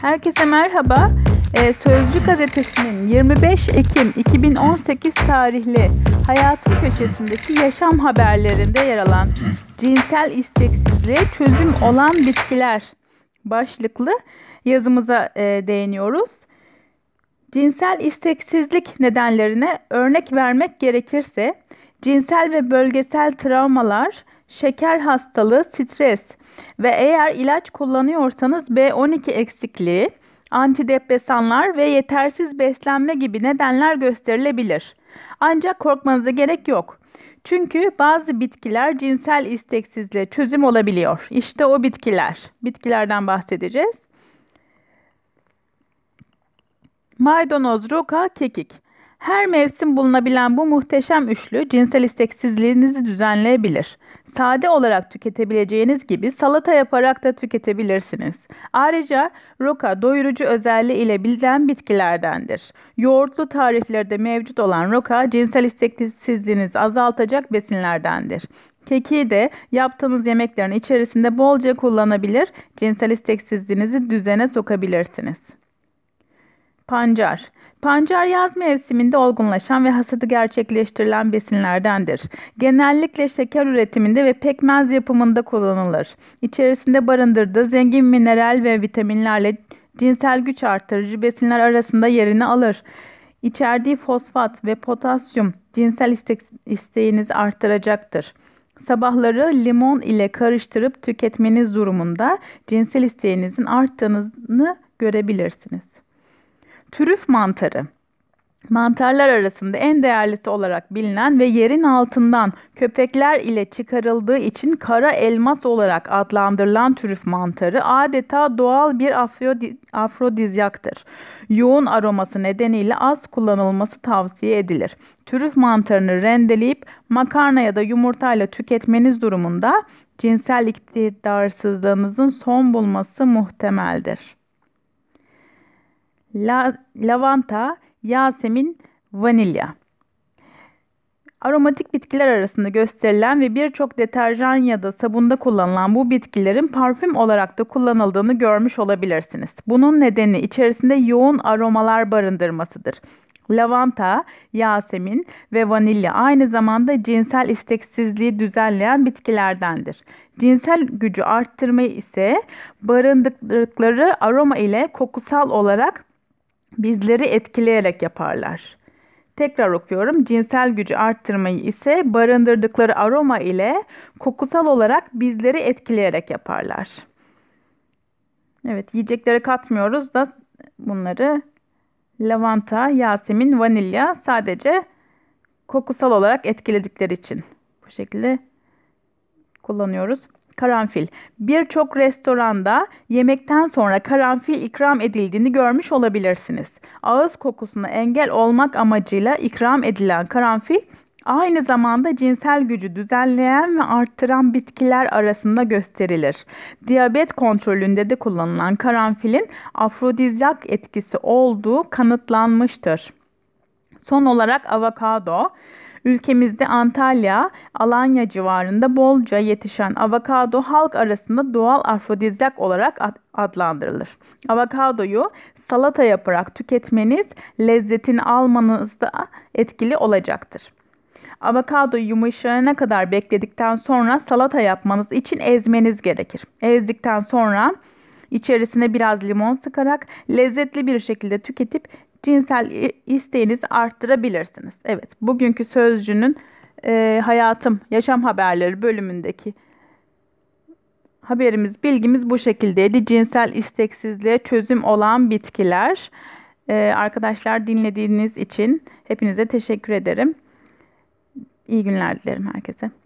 Herkese merhaba. Ee, Sözcü gazetesinin 25 Ekim 2018 tarihli hayatın köşesindeki yaşam haberlerinde yer alan cinsel isteksizliğe çözüm olan bitkiler başlıklı yazımıza e, değiniyoruz. Cinsel isteksizlik nedenlerine örnek vermek gerekirse cinsel ve bölgesel travmalar, şeker hastalığı, stres ve eğer ilaç kullanıyorsanız B12 eksikliği, antidepresanlar ve yetersiz beslenme gibi nedenler gösterilebilir. Ancak korkmanıza gerek yok. Çünkü bazı bitkiler cinsel isteksizliğe çözüm olabiliyor. İşte o bitkiler. Bitkilerden bahsedeceğiz. Maydanoz, roka, kekik. Her mevsim bulunabilen bu muhteşem üçlü cinsel isteksizliğinizi düzenleyebilir. Sade olarak tüketebileceğiniz gibi salata yaparak da tüketebilirsiniz. Ayrıca roka doyurucu özelliği ile bilinen bitkilerdendir. Yoğurtlu tariflerde mevcut olan roka cinsel isteksizliğinizi azaltacak besinlerdendir. Keki de yaptığınız yemeklerin içerisinde bolca kullanabilir, cinsel isteksizliğinizi düzene sokabilirsiniz. Pancar Pancar yaz mevsiminde olgunlaşan ve hasadı gerçekleştirilen besinlerdendir. Genellikle şeker üretiminde ve pekmez yapımında kullanılır. İçerisinde barındırdığı zengin mineral ve vitaminlerle cinsel güç artırıcı besinler arasında yerini alır. İçerdiği fosfat ve potasyum cinsel iste isteğinizi artıracaktır. Sabahları limon ile karıştırıp tüketmeniz durumunda cinsel isteğinizin arttığını görebilirsiniz. Türüf mantarı Mantarlar arasında en değerlisi olarak bilinen ve yerin altından köpekler ile çıkarıldığı için kara elmas olarak adlandırılan türüf mantarı adeta doğal bir afrodizyaktır. Yoğun aroması nedeniyle az kullanılması tavsiye edilir. Türüf mantarını rendeleyip makarna ya da yumurtayla tüketmeniz durumunda cinsel iktidarsızlığınızın son bulması muhtemeldir la, lavanta, yasemin, vanilya. Aromatik bitkiler arasında gösterilen ve birçok deterjan ya da sabunda kullanılan bu bitkilerin parfüm olarak da kullanıldığını görmüş olabilirsiniz. Bunun nedeni içerisinde yoğun aromalar barındırmasıdır. Lavanta, yasemin ve vanilya aynı zamanda cinsel isteksizliği düzenleyen bitkilerdendir. Cinsel gücü arttırmayı ise barındıkları aroma ile kokusal olarak bizleri etkileyerek yaparlar. Tekrar okuyorum. Cinsel gücü arttırmayı ise barındırdıkları aroma ile kokusal olarak bizleri etkileyerek yaparlar. Evet, yiyeceklere katmıyoruz da bunları lavanta, yasemin, vanilya sadece kokusal olarak etkiledikleri için bu şekilde kullanıyoruz. Karanfil. Birçok restoranda yemekten sonra karanfil ikram edildiğini görmüş olabilirsiniz. Ağız kokusuna engel olmak amacıyla ikram edilen karanfil aynı zamanda cinsel gücü düzenleyen ve arttıran bitkiler arasında gösterilir. Diyabet kontrolünde de kullanılan karanfilin afrodizyak etkisi olduğu kanıtlanmıştır. Son olarak avokado. Ülkemizde Antalya, Alanya civarında bolca yetişen avokado halk arasında doğal afrodizyak olarak adlandırılır. Avokadoyu salata yaparak tüketmeniz lezzetini almanızda etkili olacaktır. Avokado yumuşayana kadar bekledikten sonra salata yapmanız için ezmeniz gerekir. Ezdikten sonra içerisine biraz limon sıkarak lezzetli bir şekilde tüketip cinsel isteğinizi arttırabilirsiniz. Evet bugünkü sözcünün e, hayatım yaşam haberleri bölümündeki haberimiz bilgimiz bu şekildeydi. Cinsel isteksizliğe çözüm olan bitkiler. E, arkadaşlar dinlediğiniz için hepinize teşekkür ederim. İyi günler dilerim herkese.